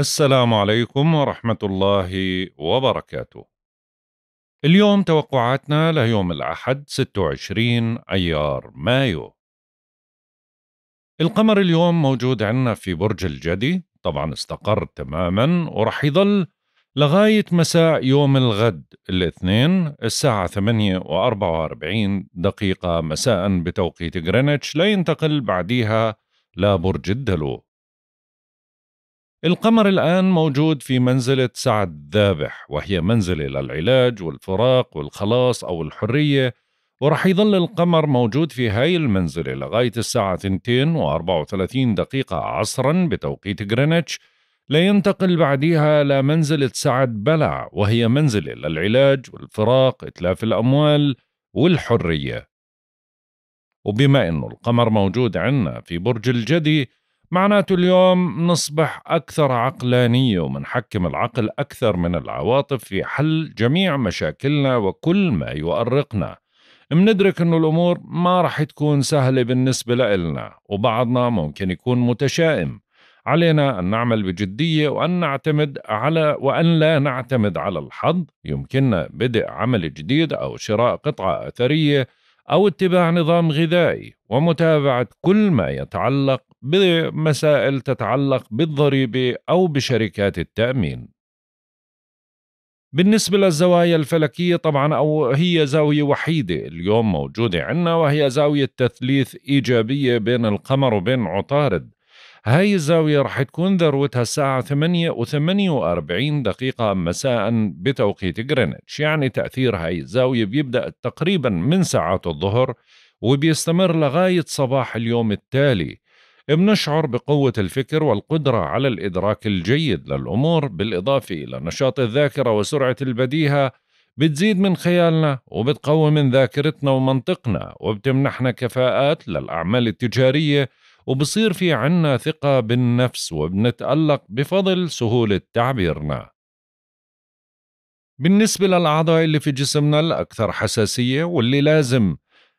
السلام عليكم ورحمة الله وبركاته. اليوم توقعاتنا ليوم الأحد 26 أيار مايو. القمر اليوم موجود عندنا في برج الجدي، طبعا استقر تماما ورح يضل لغاية مساء يوم الغد الاثنين الساعة 8 و44 دقيقة مساء بتوقيت غرينتش لينتقل بعديها لبرج الدلو القمر الآن موجود في منزلة سعد ذابح وهي منزلة للعلاج والفراق والخلاص أو الحرية ورح يظل القمر موجود في هاي المنزلة لغاية الساعة 2 و 34 دقيقة عصرا بتوقيت غرينتش لينتقل بعدها لمنزلة سعد بلع وهي منزلة للعلاج والفراق إتلاف الأموال والحرية وبما أنه القمر موجود عنا في برج الجدي معناته اليوم نصبح أكثر عقلانية ومنحكم العقل أكثر من العواطف في حل جميع مشاكلنا وكل ما يؤرقنا مندرك أنه الأمور ما رح تكون سهلة بالنسبة لإلنا وبعضنا ممكن يكون متشائم علينا أن نعمل بجدية وأن نعتمد على وأن لا نعتمد على الحظ يمكننا بدء عمل جديد أو شراء قطعة أثرية أو اتباع نظام غذائي ومتابعة كل ما يتعلق بمسائل تتعلق بالضريبة أو بشركات التأمين. بالنسبة للزوايا الفلكية طبعا أو هي زاوية وحيدة اليوم موجودة عندنا وهي زاوية تثليث إيجابية بين القمر وبين عطارد هاي الزاوية رح تكون ذروتها الساعة 8 و 48 دقيقة مساء بتوقيت غرينتش يعني تأثير هاي الزاوية بيبدأ تقريبا من ساعات الظهر وبيستمر لغاية صباح اليوم التالي بنشعر بقوة الفكر والقدرة على الإدراك الجيد للأمور بالإضافة إلى نشاط الذاكرة وسرعة البديهة بتزيد من خيالنا وبتقوي من ذاكرتنا ومنطقنا وبتمنحنا كفاءات للأعمال التجارية وبصير في عنا ثقة بالنفس وبنتألق بفضل سهولة تعبيرنا بالنسبة للأعضاء اللي في جسمنا الأكثر حساسية واللي لازم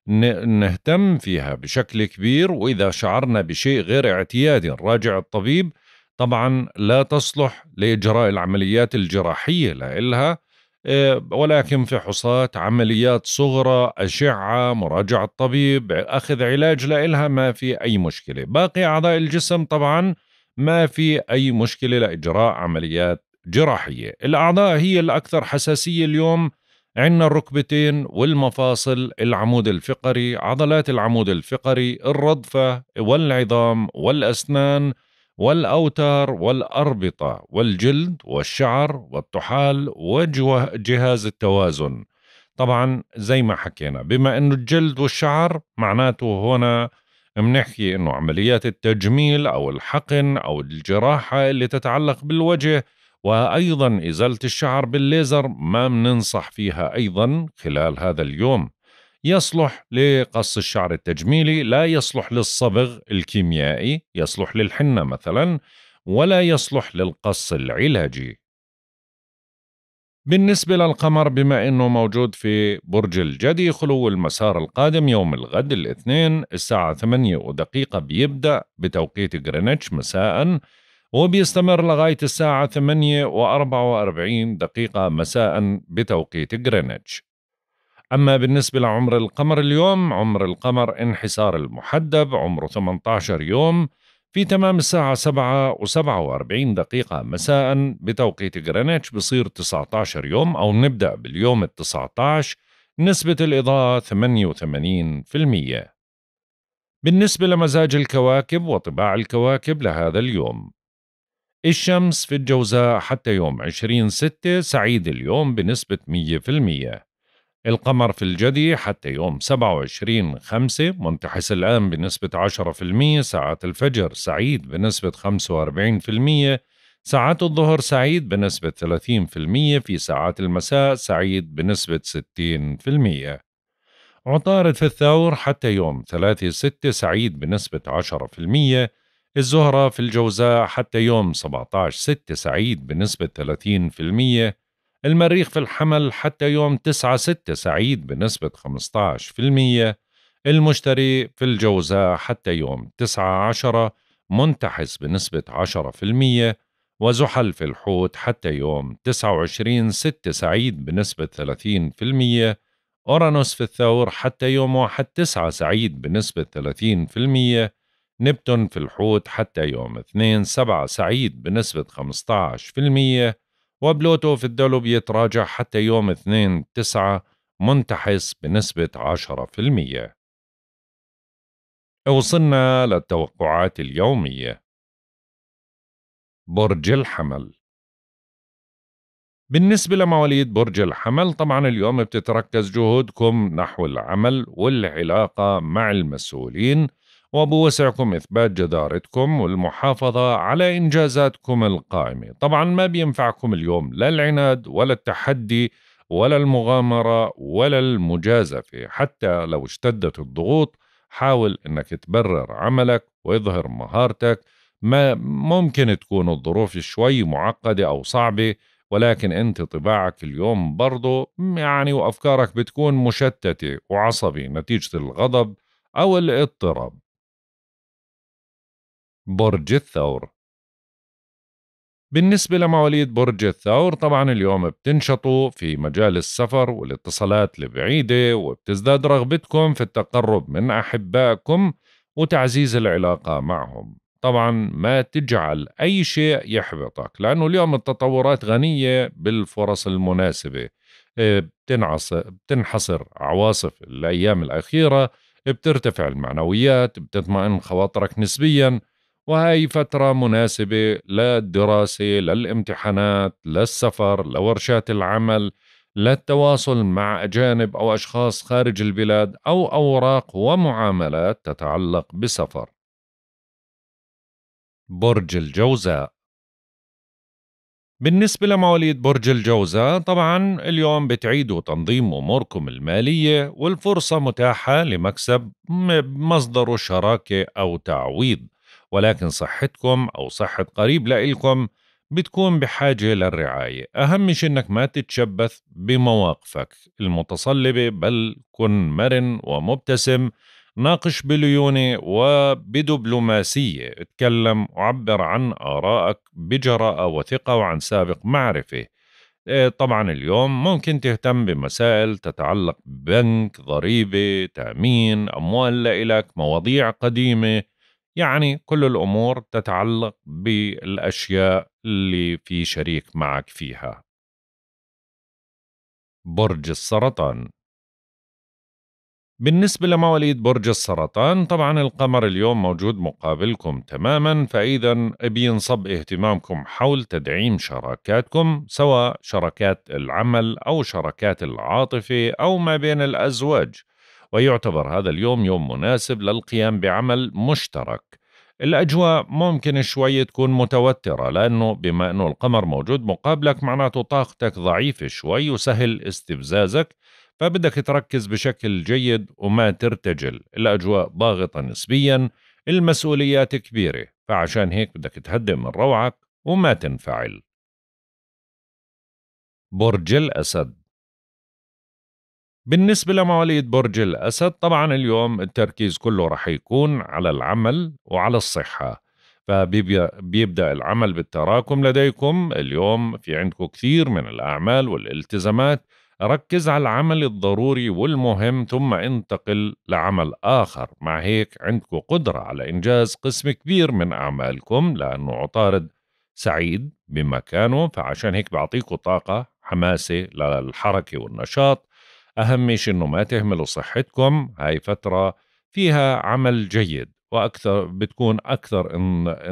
نهتم فيها بشكل كبير واذا شعرنا بشيء غير اعتيادي نراجع الطبيب طبعا لا تصلح لاجراء العمليات الجراحيه لإلها آه، ولكن فحوصات عمليات صغرى أشعة مراجعة طبيب أخذ علاج لإلها ما في أي مشكلة باقي أعضاء الجسم طبعا ما في أي مشكلة لإجراء عمليات جراحية الأعضاء هي الأكثر حساسية اليوم عندنا الركبتين والمفاصل العمود الفقري عضلات العمود الفقري الرضفة والعظام والأسنان والأوتار والأربطة والجلد والشعر والطحال وجهاز التوازن طبعا زي ما حكينا بما انه الجلد والشعر معناته هنا بنحكي انه عمليات التجميل او الحقن او الجراحه اللي تتعلق بالوجه وأيضا إزالة الشعر بالليزر ما بننصح فيها أيضا خلال هذا اليوم يصلح لقص الشعر التجميلي لا يصلح للصبغ الكيميائي يصلح للحنة مثلا ولا يصلح للقص العلاجي بالنسبة للقمر بما أنه موجود في برج الجدي خلو المسار القادم يوم الغد الاثنين الساعة ثمانية ودقيقة بيبدأ بتوقيت غرينتش مساءً وبيستمر لغاية الساعة 8 و44 دقيقة مساء بتوقيت غرينتش أما بالنسبة لعمر القمر اليوم عمر القمر انحسار المحدب عمره 18 يوم في تمام الساعة 7 و47 دقيقة مساء بتوقيت غرينتش بصير 19 يوم أو نبدأ باليوم ال 19 نسبة الإضاءة 88% بالنسبة لمزاج الكواكب وطباع الكواكب لهذا اليوم الشمس في الجوزاء حتى يوم 20 ستة سعيد اليوم بنسبة 100% القمر في الجدي حتى يوم 27 خمسة منتحس الآن بنسبة 10% ساعات الفجر سعيد بنسبة 45% ساعات الظهر سعيد بنسبة 30% في ساعات المساء سعيد بنسبة 60% عطارد في الثور حتى يوم 3 6 سعيد بنسبة المية الزهرة في الجوزاء حتى يوم 17 6 سعيد بنسبة 30% المريخ في الحمل حتى يوم 9 6 سعيد بنسبة 15% المشتري في الجوزاء حتى يوم 9 10 منتحس بنسبة 10% وزحل في الحوت حتى يوم 29 6 سعيد بنسبة 30% أورانوس في الثور حتى يوم 1 9 سعيد بنسبة 30% نبتون في الحوت حتى يوم 2 7 سعيد بنسبة 15% وبلوتو في الدولوب يتراجع حتى يوم 2 9 منتحس بنسبة 10% وصلنا للتوقعات اليومية برج الحمل بالنسبة لمواليد برج الحمل طبعا اليوم بتتركز جهودكم نحو العمل والعلاقة مع المسؤولين وبوسعكم إثبات جدارتكم والمحافظة على إنجازاتكم القائمة طبعا ما بينفعكم اليوم لا العناد ولا التحدي ولا المغامرة ولا المجازفة حتى لو اشتدت الضغوط حاول أنك تبرر عملك ويظهر مهارتك ما ممكن تكون الظروف شوي معقدة أو صعبة ولكن أنت طباعك اليوم برضو يعني وأفكارك بتكون مشتتة وعصبي نتيجة الغضب أو الاضطراب برج الثور بالنسبة لمواليد برج الثور طبعا اليوم بتنشطوا في مجال السفر والاتصالات البعيدة وبتزداد رغبتكم في التقرب من أحبائكم وتعزيز العلاقة معهم طبعا ما تجعل أي شيء يحبطك لأنه اليوم التطورات غنية بالفرص المناسبة آه، بتنحصر عواصف الأيام الأخيرة بترتفع المعنويات بتطمئن خواطرك نسبياً وهي فترة مناسبة للدراسة للامتحانات للسفر لورشات العمل للتواصل مع أجانب أو أشخاص خارج البلاد أو أوراق ومعاملات تتعلق بسفر برج الجوزاء بالنسبة لمواليد برج الجوزاء طبعا اليوم بتعيدوا تنظيم أموركم المالية والفرصة متاحة لمكسب مصدره شراكة أو تعويض ولكن صحتكم أو صحة قريب لإلكم بتكون بحاجة للرعاية أهم شيء أنك ما تتشبث بمواقفك المتصلبة بل كن مرن ومبتسم ناقش بليونة وبدبلوماسية اتكلم وعبر عن آرائك بجراءة وثقة وعن سابق معرفة آه، طبعا اليوم ممكن تهتم بمسائل تتعلق ببنك ضريبة تأمين أموال لإلك مواضيع قديمة يعني كل الامور تتعلق بالاشياء اللي في شريك معك فيها برج السرطان بالنسبة لمواليد برج السرطان طبعا القمر اليوم موجود مقابلكم تماما فإذا بينصب اهتمامكم حول تدعيم شراكاتكم سواء شراكات العمل أو شراكات العاطفة أو ما بين الأزواج ويعتبر هذا اليوم يوم مناسب للقيام بعمل مشترك الأجواء ممكن شوي تكون متوترة لأنه بما أنه القمر موجود مقابلك معناته طاقتك ضعيفة شوي وسهل استفزازك فبدك تركز بشكل جيد وما ترتجل الأجواء ضاغطة نسبيا المسؤوليات كبيرة فعشان هيك بدك تهدئ من روعك وما تنفعل برج الأسد بالنسبة لمواليد برج الأسد طبعا اليوم التركيز كله رح يكون على العمل وعلى الصحة فبيبدأ العمل بالتراكم لديكم اليوم في عندكم كثير من الأعمال والالتزامات ركز على العمل الضروري والمهم ثم انتقل لعمل آخر مع هيك عندكم قدرة على إنجاز قسم كبير من أعمالكم لأنه عطارد سعيد بمكانه فعشان هيك بيعطيكم طاقة حماسة للحركة والنشاط أهم شيء إنه ما تهملوا صحتكم هاي فترة فيها عمل جيد وأكثر بتكون أكثر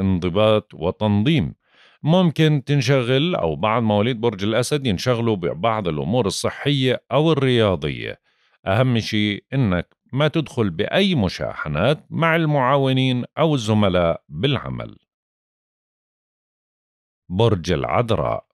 انضباط وتنظيم ممكن تنشغل أو بعض مواليد برج الأسد ينشغلوا ببعض الأمور الصحية أو الرياضية أهم شيء إنك ما تدخل بأي مشاحنات مع المعاونين أو الزملاء بالعمل برج العذراء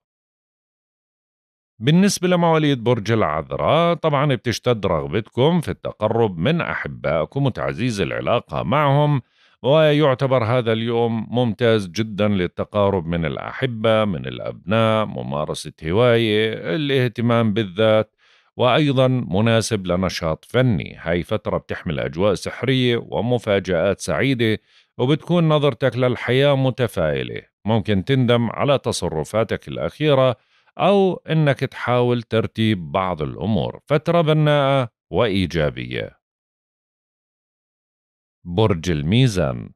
بالنسبة لمواليد برج العذراء طبعا بتشتد رغبتكم في التقرب من أحبائكم وتعزيز العلاقة معهم ويعتبر هذا اليوم ممتاز جدا للتقارب من الأحبة من الأبناء ممارسة هواية الاهتمام بالذات وأيضا مناسب لنشاط فني هاي فترة بتحمل أجواء سحرية ومفاجآت سعيدة وبتكون نظرتك للحياة متفائلة ممكن تندم على تصرفاتك الأخيرة أو أنك تحاول ترتيب بعض الأمور فترة بناءة وإيجابية برج الميزان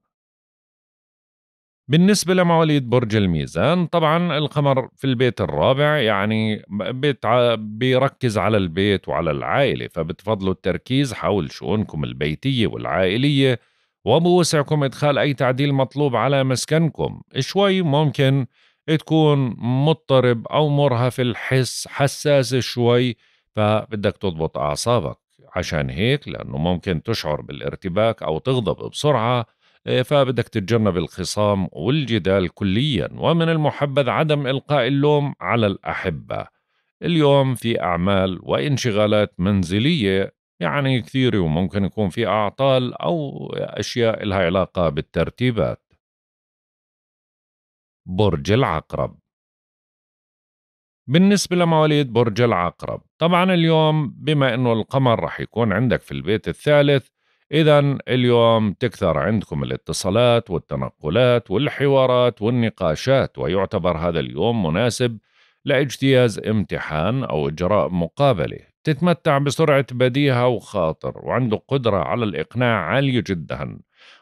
بالنسبة لمواليد برج الميزان طبعا القمر في البيت الرابع يعني بيت بيركز على البيت وعلى العائلة فبتفضلوا التركيز حول شؤونكم البيتية والعائلية وبوسعكم إدخال أي تعديل مطلوب على مسكنكم شوي ممكن تكون مضطرب أو مرهف الحس حساسة شوي فبدك تضبط أعصابك عشان هيك لأنه ممكن تشعر بالارتباك أو تغضب بسرعة آه، فبدك تتجنب الخصام والجدال كليا ومن المحبذ عدم إلقاء اللوم على الأحبة اليوم في أعمال وانشغالات منزلية يعني كثيرة وممكن يكون في أعطال أو أشياء لها علاقة بالترتيبات برج العقرب بالنسبة لمواليد برج العقرب طبعا اليوم بما أنه القمر رح يكون عندك في البيت الثالث إذا اليوم تكثر عندكم الاتصالات والتنقلات والحوارات والنقاشات ويعتبر هذا اليوم مناسب لاجتياز امتحان أو إجراء مقابلة تتمتع بسرعة بديهة وخاطر وعنده قدرة على الإقناع عالية جدا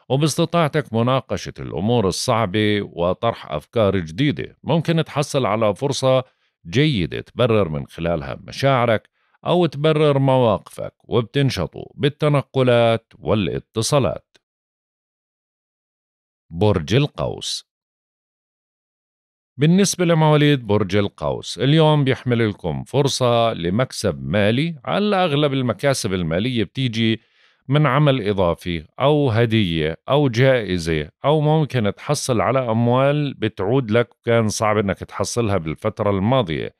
وباستطاعتك مناقشة الأمور الصعبة وطرح أفكار جديدة ممكن تحصل على فرصة جيدة تبرر من خلالها مشاعرك أو تبرر مواقفك وبتنشطوا بالتنقلات والاتصالات برج القوس بالنسبة لمواليد برج القوس اليوم بيحمل لكم فرصة لمكسب مالي على أغلب المكاسب المالية بتيجي من عمل إضافي أو هدية أو جائزة أو ممكن تحصل على أموال بتعود لك كان صعب أنك تحصلها بالفترة الماضية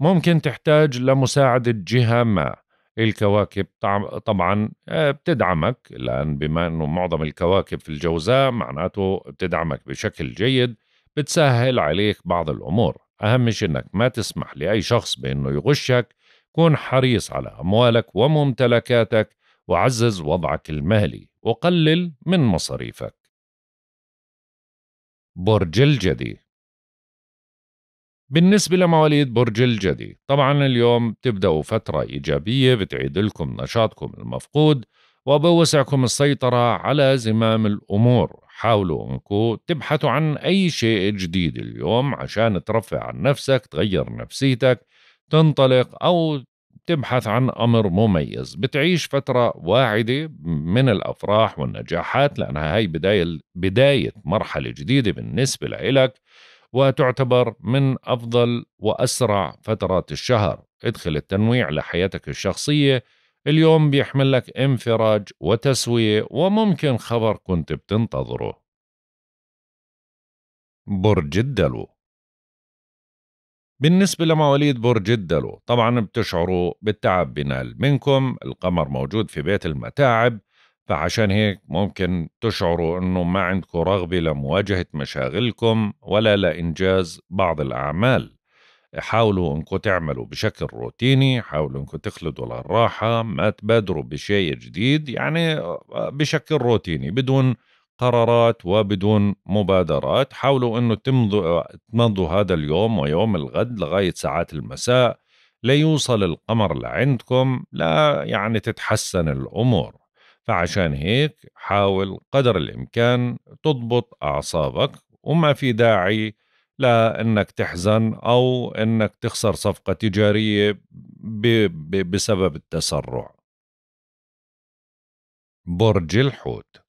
ممكن تحتاج لمساعدة جهة ما الكواكب طبعا آه، بتدعمك لأن بما أنه معظم الكواكب في الجوزاء معناته بتدعمك بشكل جيد بتسهل عليك بعض الأمور أهم شيء أنك ما تسمح لأي شخص بأنه يغشك كن حريص على أموالك وممتلكاتك وعزز وضعك المالي وقلل من مصاريفك برج الجدي بالنسبة لمواليد برج الجدي طبعا اليوم بتبدأوا فترة إيجابية بتعيد لكم نشاطكم المفقود وبوسعكم السيطرة على زمام الأمور حاولوا أنكم تبحثوا عن أي شيء جديد اليوم عشان ترفع عن نفسك تغير نفسيتك تنطلق أو بتبحث عن أمر مميز بتعيش فترة واعدة من الأفراح والنجاحات لأنها هي بداية, بداية مرحلة جديدة بالنسبة لإلك وتعتبر من أفضل وأسرع فترات الشهر ادخل التنويع لحياتك الشخصية اليوم بيحمل لك انفراج وتسوية وممكن خبر كنت بتنتظره برج الدلو بالنسبة لمواليد برج الدلو طبعا بتشعروا بالتعب بينال منكم القمر موجود في بيت المتاعب فعشان هيك ممكن تشعروا انه ما عندكم رغبة لمواجهة مشاغلكم ولا لإنجاز بعض الأعمال حاولوا انكم تعملوا بشكل روتيني حاولوا انكم تخلدوا للراحة ما تبادروا بشيء جديد يعني آه، آه، بشكل روتيني بدون قرارات وبدون مبادرات حاولوا أنه تمضوا, تمضوا هذا اليوم ويوم الغد لغاية ساعات المساء ليوصل القمر لعندكم لا يعني تتحسن الأمور فعشان هيك حاول قدر الإمكان تضبط أعصابك وما في داعي لا انك تحزن او انك تخسر صفقه تجاريه بسبب التسرع برج الحوت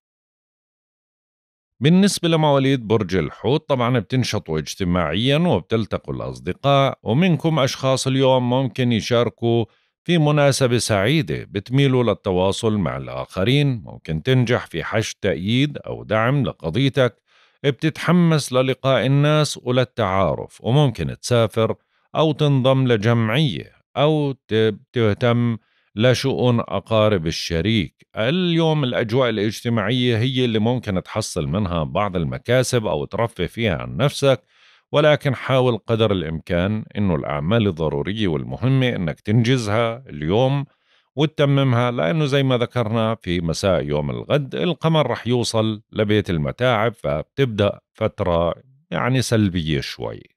بالنسبة لمواليد برج الحوت طبعا بتنشطوا اجتماعيا وبتلتقوا الأصدقاء ومنكم أشخاص اليوم ممكن يشاركوا في مناسبة سعيدة بتميلوا للتواصل مع الآخرين ممكن تنجح في حشد تأييد أو دعم لقضيتك بتتحمس للقاء الناس وللتعارف وممكن تسافر أو تنضم لجمعية أو تهتم لشؤون أقارب الشريك اليوم الأجواء الاجتماعية هي اللي ممكن تحصل منها بعض المكاسب أو ترفه فيها عن نفسك ولكن حاول قدر الإمكان أنه الأعمال الضرورية والمهمة أنك تنجزها اليوم وتتممها لأنه زي ما ذكرنا في مساء يوم الغد القمر رح يوصل لبيت المتاعب فبتبدأ فترة يعني سلبية شوي